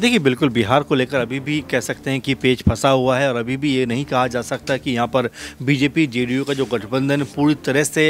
देखिए बिल्कुल बिहार को लेकर अभी भी कह सकते हैं कि पेज फंसा हुआ है और अभी भी ये नहीं कहा जा सकता कि यहाँ पर बीजेपी जेडीयू का जो गठबंधन पूरी तरह से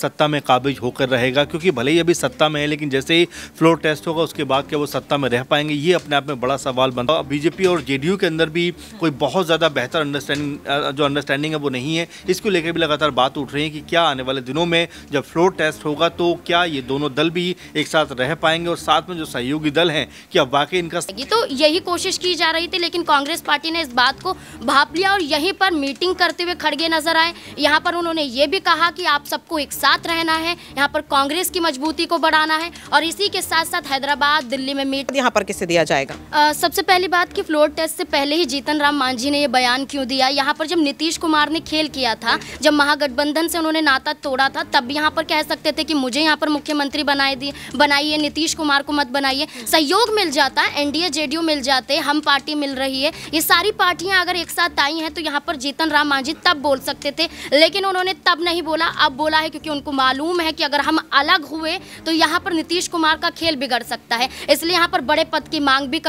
सत्ता में काबिज होकर रहेगा क्योंकि भले ही अभी सत्ता में है लेकिन जैसे ही फ्लोर टेस्ट होगा उसके बाद क्या वो सत्ता में रह पाएंगे ये अपने आप में बड़ा सवाल बनता है बीजेपी और जे के अंदर भी कोई बहुत ज़्यादा बेहतर अंडरस्टैंडिंग जो अंडरस्टैंडिंग है वो नहीं है इसको लेकर भी लगातार बात उठ रही है कि क्या आने वाले दिनों में जब फ्लोर टेस्ट होगा तो क्या ये दोनों दल भी एक साथ रह पाएंगे और साथ में जो सहयोगी दल हैं क्या वाकई इनका जाएगी तो यही कोशिश की जा रही थी लेकिन कांग्रेस पार्टी ने इस बात को भाप लिया और यहीं पर मीटिंग करते हुए खड़गे नजर आए यहाँ पर उन्होंने ये भी कहा कि आप सबको एक साथ रहना है यहाँ पर कांग्रेस की मजबूती को बढ़ाना है और इसी के साथ साथ हैदराबाद दिल्ली में मीट यहाँ पर किसे दिया जाएगा आ, सबसे पहली बात की फ्लोर टेस्ट से पहले ही जीतन राम मांझी ने यह बयान क्यों दिया यहाँ पर जब नीतीश कुमार ने खेल किया था जब महागठबंधन से उन्होंने नाता तोड़ा था तब यहाँ पर कह सकते थे कि मुझे यहाँ पर मुख्यमंत्री बनाए दिए बनाइए नीतीश कुमार को मत बनाइए सहयोग मिल जाता एनडीए जेडीयू मिल जाते हम पार्टी मिल रही है ये सारी पार्टियां अगर एक साथ आई हैं तो यहाँ पर जीतन राम मांझी तब बोल सकते थे लेकिन उन्होंने तब नहीं बोला अब बोला है क्योंकि उनको मालूम है कि अगर हम अलग हुए तो यहाँ पर नीतीश कुमार का खेल बिगड़ सकता है इसलिए यहाँ पर बड़े पद की मांग भी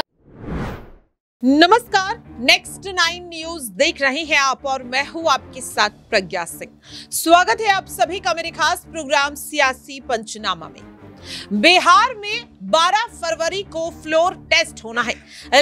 नमस्कार नेक्स्ट नाइन न्यूज देख रहे हैं आप और मैं हूं आपके साथ प्रज्ञा सिंह स्वागत है आप सभी का मेरे खास प्रोग्राम सियासी पंचनामा में बिहार में 12 फरवरी को फ्लोर टेस्ट होना है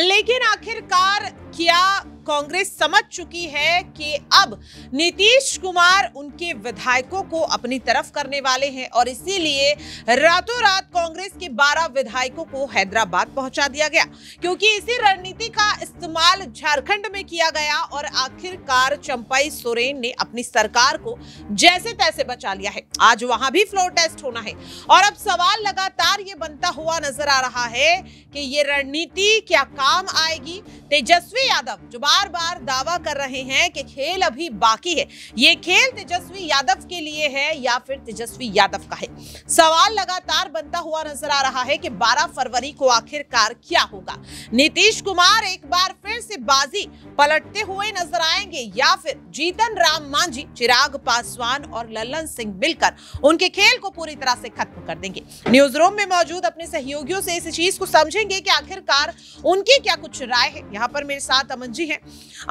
लेकिन आखिरकार क्या कांग्रेस समझ चुकी है कि अब नीतीश कुमार उनके विधायकों को अपनी तरफ करने वाले हैं और इसीलिए रातों रात कांग्रेस के 12 विधायकों को हैदराबाद पहुंचा दिया गया क्योंकि इसी रणनीति का इस्तेमाल झारखंड में किया गया और आखिरकार चंपाई सोरेन ने अपनी सरकार को जैसे तैसे बचा लिया है आज वहां भी फ्लोर टेस्ट होना है और अब सवाल लगातार ये बनता हुआ नजर आ रहा है कि ये रणनीति क्या काम आएगी तेजस्वी यादव जो बार बार दावा कर रहे हैं कि खेल अभी बाकी है ये खेल तेजस्वी यादव के लिए है या फिर तेजस्वी यादव का है सवाल लगातार बनता हुआ नजर आ रहा है कि 12 फरवरी को आखिरकार क्या होगा नीतीश कुमार एक बार फिर से बाजी पलटते हुए नजर आएंगे या फिर जीतन राम मांझी चिराग पासवान और ललन सिंह मिलकर उनके खेल को पूरी तरह से खत्म कर देंगे न्यूज रूम में मौजूद अपने सहयोगियों से इस चीज को समझेंगे कि आखिरकार उनकी क्या कुछ राय है यहाँ पर मेरे साथ अमन जी है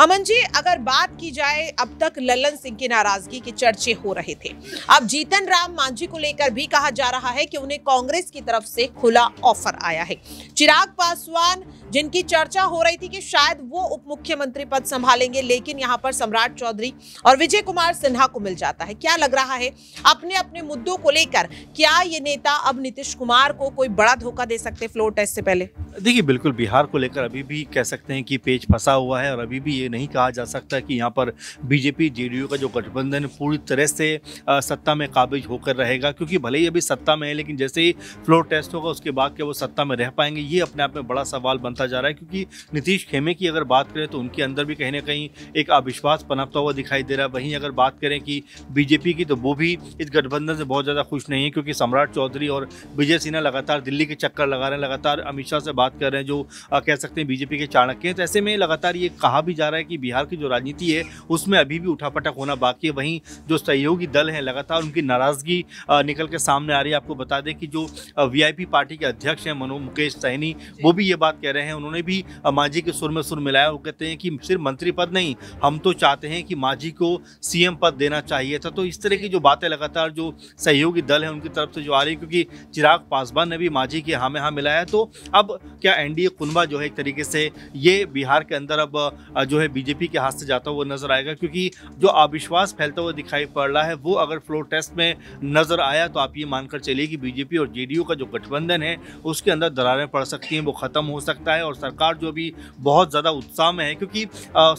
अमन जी अगर बात की जाए अब तक ललन सिंह की नाराजगी के चर्चे हो रहे थे अब जीतन राम मांझी को लेकर भी कहा जा रहा है कि उन्हें कांग्रेस की तरफ से खुला ऑफर आया है चिराग पासवान जिनकी चर्चा हो रही थी कि शायद वो उप मुख्यमंत्री पद संभालेंगे लेकिन यहाँ पर सम्राट चौधरी और विजय कुमार सिन्हा को मिल जाता है क्या लग रहा है अपने अपने मुद्दों को लेकर क्या ये नेता अब नीतीश कुमार को कोई बड़ा धोखा दे सकते फ्लोर टेस्ट से पहले देखिए बिल्कुल बिहार को लेकर अभी भी कह सकते हैं कि पेच फंसा हुआ है और अभी भी ये नहीं कहा जा सकता कि यहाँ पर बीजेपी जेडीयू का जो गठबंधन पूरी तरह से सत्ता में काबिज होकर रहेगा क्योंकि भले ही अभी सत्ता में है लेकिन जैसे ही फ्लोर टेस्ट होगा उसके बाद क्या वो सत्ता में रह पाएंगे ये अपने आप में बड़ा सवाल बनता जा रहा है क्योंकि नीतीश खेमे की अगर बात करें तो उनके अंदर भी कहीं ना कहीं एक अविश्वास पनपता हुआ दिखाई दे रहा है वहीं अगर बात करें कि बीजेपी की तो वो भी इस गठबंधन से बहुत ज़्यादा खुश नहीं है क्योंकि सम्राट चौधरी और विजय सिन्हा लगातार दिल्ली के चक्कर लगा रहे हैं लगातार अमित शाह से बात कर रहे हैं जो कह सकते हैं बीजेपी के चाणक्य हैं तो ऐसे में लगातार ये कहा भी जा रहा है कि बिहार की जो राजनीति है उसमें अभी भी उठापटक होना बाकी है वहीं जो सहयोगी दल हैं लगातार उनकी नाराज़गी निकल के सामने आ रही है आपको बता दें कि जो वी पार्टी के अध्यक्ष हैं मनो मुकेश सहनी वो भी ये बात कह रहे हैं उन्होंने भी मांझी के सुर में सुर मिलाया वो कहते हैं कि सिर्फ मंत्री पद नहीं हम तो चाहते हैं कि मांझी को सीएम पद देना चाहिए था तो इस तरह की जो बातें लगातार जो सहयोगी दल है उनकी तरफ से जो आ रही क्योंकि चिराग पासवान ने भी मांझी के हाँ में हाँ मिलाया तो अब क्या एनडीए कुनबा जो है एक तरीके से ये बिहार के अंदर अब जो है बीजेपी के हाथ से जाता हुआ नजर आएगा क्योंकि जो अविश्वास फैलता हुआ दिखाई पड़ रहा है वो अगर फ्लोर टेस्ट में नजर आया तो आप ये मानकर चलिए कि बीजेपी और जेडीयू का जो गठबंधन है उसके अंदर दरारें पड़ सकती हैं वो खत्म हो सकता है और सरकार जो भी बहुत ज़्यादा उत्साह में है क्योंकि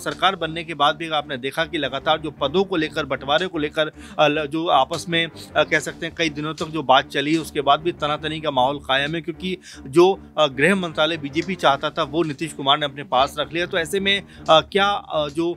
सरकार बनने के बाद भी आपने देखा कि लगातार जो पदों को लेकर बंटवारे को लेकर जो आपस में कह सकते हैं कई दिनों तक जो बात चली उसके बाद भी तनातनी का माहौल कायम है क्योंकि जो गृह मंत्रालय बीजेपी चाहता था वो नीतीश कुमार ने अपने पास रख लिया तो ऐसे में आ, क्या आ, जो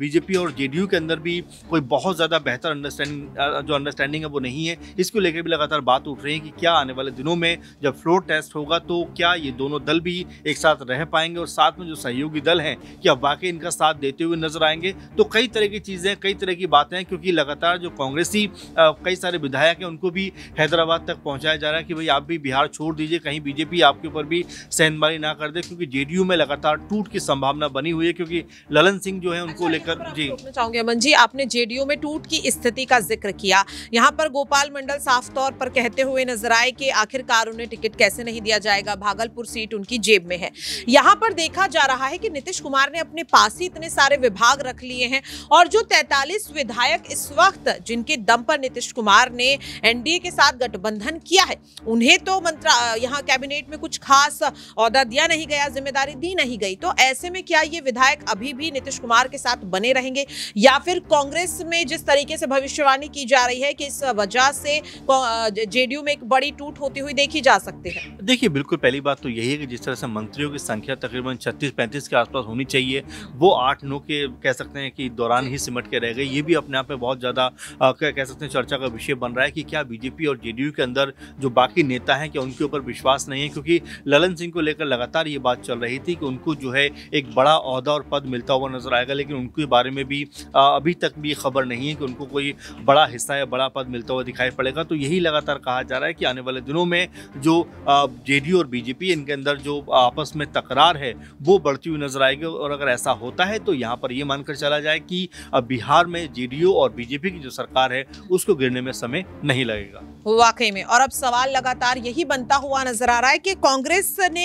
बीजेपी और जेडीयू के अंदर भी कोई बहुत ज़्यादा बेहतर अंडरस्टैंडिंग जो अंडरस्टैंडिंग है वो नहीं है इसको लेकर भी लगातार बात उठ रही है कि क्या आने वाले दिनों में जब फ्लोर टेस्ट होगा तो क्या ये दोनों दल भी एक साथ रह पाएंगे और साथ में जो सहयोगी दल हैं क्या वाकई इनका साथ देते हुए नजर आएंगे तो कई तरह की चीज़ें कई तरह की बातें क्योंकि लगातार जो कांग्रेसी कई सारे विधायक हैं उनको भी हैदराबाद तक पहुँचाया जा रहा है कि भाई आप भी बिहार छोड़ दीजिए कहीं बीजेपी आपके ऊपर भी सेंधमारी ना कर दे क्योंकि जेडीयू में लगातार टूट की संभावना बनी हुई है क्योंकि ललन सिंह जो है उनको अच्छा, लेकर जी चाहूंगी अमन जी आपने जेडीयू में टूट की स्थिति का जिक्र किया यहाँ पर गोपाल मंडल साफ तौर पर कहते हुए नजर आए कि आखिरकार उन्हें टिकट कैसे नहीं दिया जाएगा भागलपुर सीट उनकी जेब में है यहाँ पर देखा जा रहा है कि नीतीश कुमार ने अपने पास ही इतने सारे विभाग रख लिए हैं और जो तैतालीस विधायक इस वक्त जिनके दम पर नीतीश कुमार ने एनडीए के साथ गठबंधन किया है उन्हें तो मंत्रा यहाँ कैबिनेट में कुछ खास औहदा दिया नहीं गया जिम्मेदारी दी नहीं गई तो ऐसे में क्या ये विधायक अभी भी नीतीश कुमार के साथ बने रहेंगे या फिर कांग्रेस में जिस तरीके से भविष्यवाणी की जा रही है कि इस वजह से जेडीयू में एक बड़ी टूट होती हुई देखी जा सकती है देखिए बिल्कुल पहली बात तो यही है कि जिस तरह से मंत्रियों की संख्या तकरीबन छत्तीस पैंतीस के आसपास होनी चाहिए वो आठ नौ के कह सकते हैं कि दौरान ही सिमट के रह गए ये भी अपने आप में बहुत ज़्यादा कह सकते हैं चर्चा का विषय बन रहा है कि क्या बीजेपी और जेडीयू के अंदर जो बाकी नेता हैं क्या उनके ऊपर विश्वास नहीं है क्योंकि ललन सिंह को लेकर लगातार ये बात चल रही थी कि उनको जो है एक बड़ा अहदा और पद मिलता हुआ नजर आएगा लेकिन उनके बारे में भी अभी तक भी खबर नहीं है कि उनको कोई बड़ा हिस्सा या बड़ा पद मिलता हुआ दिखाई पड़ेगा तो यही लगातार कहा जा रहा है कि आने वाले दिनों में जो जे और बीजेपी इनके अंदर जो आपस में तकरार है वो बढ़ती हुई नजर आएगी और अगर ऐसा होता है तो यहाँ पर ये मानकर चला जाए कि बिहार में जे और बीजेपी की जो सरकार है उसको गिरने में समय नहीं लगेगा वाकई में और अब सवाल लगातार यही बनता हुआ नजर आ रहा है कि कांग्रेस ने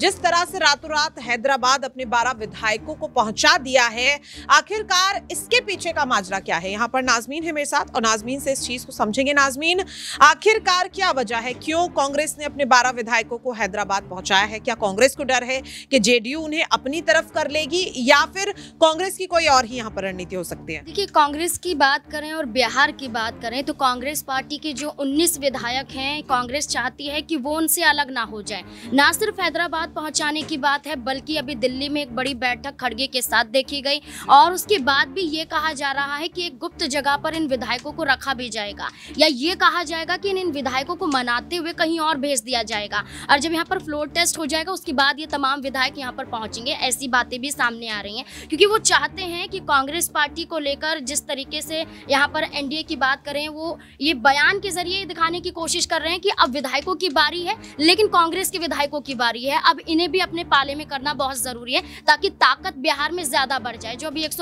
जिस तरह से रातों रात हैदराबाद अपने बारह विधायकों को पहुंचा दिया है आखिरकार इसके पीछे का माजरा क्या है यहाँ पर नाजमीन है मेरे साथ और नाजमीन से इस चीज को समझेंगे नाजमीन आखिरकार क्या वजह है क्यों कांग्रेस ने अपने बारह विधायकों को हैदराबाद पहुंचाया है क्या कांग्रेस को डर है कि जेडीयू उन्हें अपनी तरफ कर लेगी या फिर कांग्रेस की कोई और ही यहाँ पर रणनीति हो सकती है देखिए कांग्रेस की बात करें और बिहार की बात करें तो कांग्रेस पार्टी के जो उन्नीस 19 विधायक हैं कांग्रेस चाहती है कि वो उनसे अलग ना हो जाए ना सिर्फ हैदराबाद पहुंचाने की बात है बल्कि अभी दिल्ली में एक बड़ी बैठक खड़गे के साथ देखी गई और उसके बाद भी ये कहा जा रहा है कि एक गुप्त जगह पर इन विधायकों को रखा भी जाएगा या ये कहा जाएगा कि इन विधायकों को मनाते हुए कहीं और भेज दिया जाएगा और जब यहाँ पर फ्लोर टेस्ट हो जाएगा उसके बाद ये तमाम विधायक यहाँ पर पहुंचेंगे ऐसी बातें भी सामने आ रही हैं क्योंकि वो चाहते हैं कि कांग्रेस पार्टी को लेकर जिस तरीके से यहाँ पर एनडीए की बात करें वो ये बयान के जरिए दिखाने की कोशिश कर रहे हैं कि अब विधायकों की बारी है लेकिन कांग्रेस के विधायकों की बारी है अब इन्हें भी अपने पाले में करना बहुत जरूरी है ताकि ताकत बिहार में ज्यादा बढ़ जाए जो अभी एक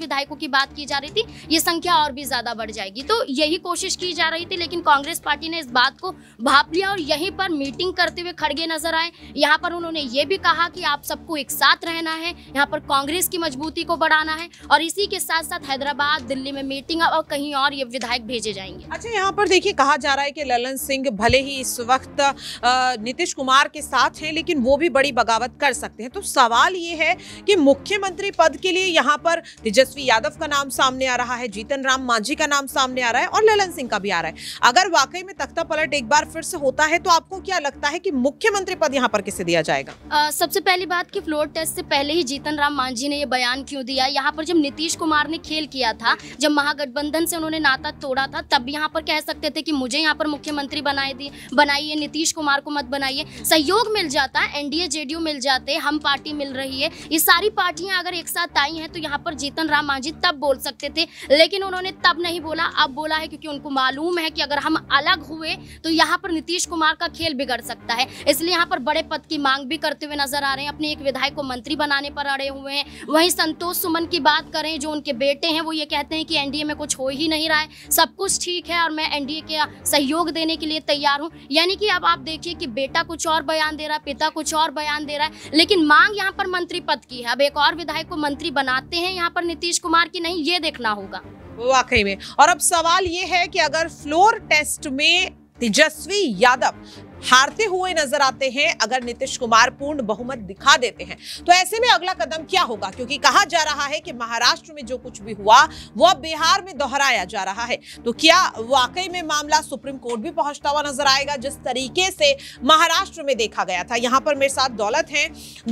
विधायकों की बात की जा रही थी ये संख्या और भी ज्यादा बढ़ जाएगी तो यही कोशिश की जा रही थी लेकिन कांग्रेस पार्टी ने इस बात को भाप लिया और यहीं पर मीटिंग करते हुए खड़गे नजर आए यहाँ पर उन्होंने ये भी कहा कि आप सबको एक साथ रहना है यहाँ पर कांग्रेस की मजबूती को बढ़ाना है और इसी के साथ साथ हैदराबाद दिल्ली में मीटिंग और कहीं और ये विधायक भेजे जाएंगे अच्छा यहाँ पर देखिए कहा जा रहा है कि ललन सिंह भले ही इस वक्त नीतीश कुमार के साथ हैं लेकिन वो भी बड़ी बगावत कर सकते हैं तो सवाल ये है कि मुख्यमंत्री पद के लिए यहाँ पर तेजस्वी यादव का नाम सामने आ रहा है जीतन राम मांझी का नाम सामने आ रहा है और ललन सिंह का भी आ रहा है अगर वाकई में तख्ता पलट एक बार फिर से होता है तो आपको क्या लगता है कि मुख्यमंत्री पद यहाँ पर किसे दिया जाएगा सबसे पहली बात की फ्लोर टेस्ट से पहले ही जीतन राम मांझी ने यह बयान क्यों दिया यहाँ पर जब नीतीश कुमार ने खेल किया था जब महागठबंधन से उन्होंने नाता तोड़ा था तब यहाँ पर कह सकते थे कि मुझे मुझे यहाँ पर मुख्यमंत्री बनाए दिए बनाइए नीतीश कुमार को मत बनाइए सहयोग मिल जाता है एनडीए जेडीयू मिल जाते हम पार्टी मिल रही है ये सारी पार्टियां अगर एक साथ आई हैं तो यहाँ पर जीतन राम मांझी तब बोल सकते थे लेकिन उन्होंने तब नहीं बोला अब बोला है क्योंकि उनको मालूम है कि अगर हम अलग हुए तो यहाँ पर नीतीश कुमार का खेल बिगड़ सकता है इसलिए यहाँ पर बड़े पद की मांग भी करते हुए नजर आ रहे हैं अपने एक विधायक को मंत्री बनाने पर अड़े हुए हैं वहीं संतोष सुमन की बात करें जो उनके बेटे हैं वो ये कहते हैं कि एनडीए में कुछ हो ही नहीं रहा है सब कुछ ठीक है और मैं एनडीए के सहयोग देने के लिए तैयार हूँ यानी कि अब आप देखिए कि बेटा कुछ और बयान दे रहा है पिता कुछ और बयान दे रहा है लेकिन मांग यहाँ पर मंत्री पद की है अब एक और विधायक को मंत्री बनाते हैं यहाँ पर नीतीश कुमार की नहीं ये देखना होगा वाकई में और अब सवाल ये है कि अगर फ्लोर टेस्ट में तेजस्वी यादव हारते हुए नजर आते हैं अगर नीतीश कुमार पूर्ण बहुमत दिखा देते हैं तो ऐसे में अगला कदम क्या होगा क्योंकि कहा जा रहा है कि महाराष्ट्र में जो कुछ भी हुआ वह बिहार में दोहराया जा रहा है तो क्या वाकई में मामला सुप्रीम कोर्ट भी पहुंचता हुआ नजर आएगा जिस तरीके से महाराष्ट्र में देखा गया था यहां पर मेरे साथ दौलत है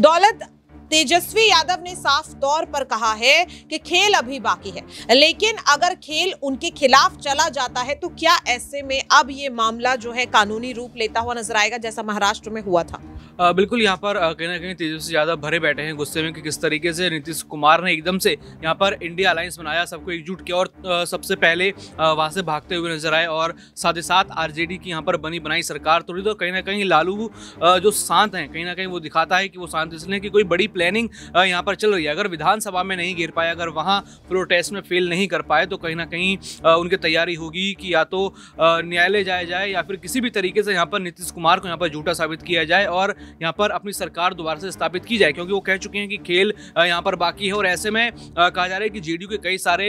दौलत तेजस्वी यादव ने साफ तौर पर कहा है कि खेल अभी बाकी है लेकिन अगर खेल उनके खिलाफ चला जाता है तो क्या ऐसे में अब ये मामला जो है कानूनी रूप लेता हुआ नजर आएगा जैसा महाराष्ट्र में हुआ था आ, बिल्कुल यहाँ पर कहीं ना कहीं तेजस्वी यादव भरे बैठे हैं गुस्से में कि किस तरीके से नीतीश कुमार ने एकदम से यहाँ पर इंडिया अलायंस बनाया सबको एकजुट किया और सबसे पहले वहाँ से भागते हुए नजर आए और साथ ही साथ आरजेडी की यहाँ पर बनी बनाई सरकार थोड़ी तो कहीं ना कहीं लालू जो शांत हैं कहीं ना कहीं वो दिखाता है कि वो शांत इसलिए कि कोई बड़ी प्ले प्लानिंग यहाँ पर चल रही है अगर विधानसभा में नहीं गिर पाए अगर वहाँ प्रोटेस्ट में फेल नहीं कर पाए तो कहीं ना कहीं उनकी तैयारी होगी कि या तो न्यायालय जाया जाए या फिर किसी भी तरीके से यहाँ पर नीतीश कुमार को यहाँ पर झूठा साबित किया जाए और यहाँ पर अपनी सरकार दोबारा से स्थापित की जाए क्योंकि वो कह चुके हैं कि खेल यहाँ पर बाकी है और ऐसे में कहा जा रहा है कि जे के कई सारे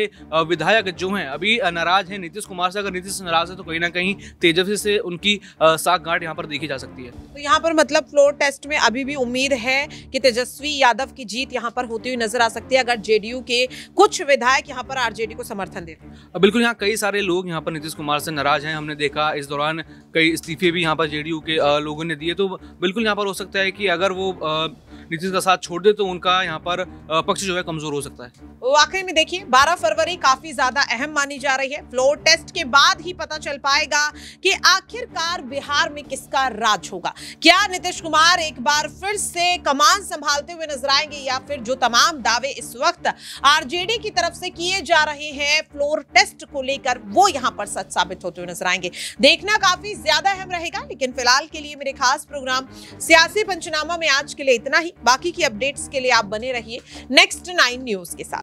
विधायक जो हैं अभी नाराज हैं नीतीश कुमार से अगर नीतीश नाराज है तो कहीं ना कहीं तेजस्वी से उनकी साख गांठ यहाँ पर देखी जा सकती है तो यहाँ पर मतलब फ्लोर टेस्ट में अभी भी उम्मीद है कि तेजस्वी यादव की जीत यहाँ पर होती हुई नजर आ सकती है अगर जेडीयू के कुछ विधायक यहाँ पर आरजेडी को समर्थन देते बिल्कुल यहाँ कई सारे लोग यहाँ पर नीतीश कुमार से नाराज हैं हमने देखा इस दौरान कई इस्तीफे भी यहाँ पर जेडीयू के लोगों ने दिए तो बिल्कुल यहाँ पर हो सकता है कि अगर वो नीतीश का साथ छोड़ दे तो उनका यहाँ पर पक्ष जो है कमजोर हो सकता है वाकई में देखिए 12 फरवरी काफी ज्यादा अहम मानी जा रही है फ्लोर टेस्ट के बाद ही पता चल पाएगा कि आखिरकार बिहार में किसका राज होगा क्या नीतीश कुमार एक बार फिर से कमान संभालते हुए नजर आएंगे या फिर जो तमाम दावे इस वक्त आरजेडी की तरफ से किए जा रहे हैं फ्लोर टेस्ट को लेकर वो यहां पर सच साबित होते हुए नजर आएंगे देखना काफी ज्यादा अहम रहेगा लेकिन फिलहाल के लिए मेरे खास प्रोग्राम सियासी पंचनामा में आज के लिए इतना ही बाकी की अपडेट्स के लिए आप बने रहिए नेक्स्ट नाइन न्यूज के साथ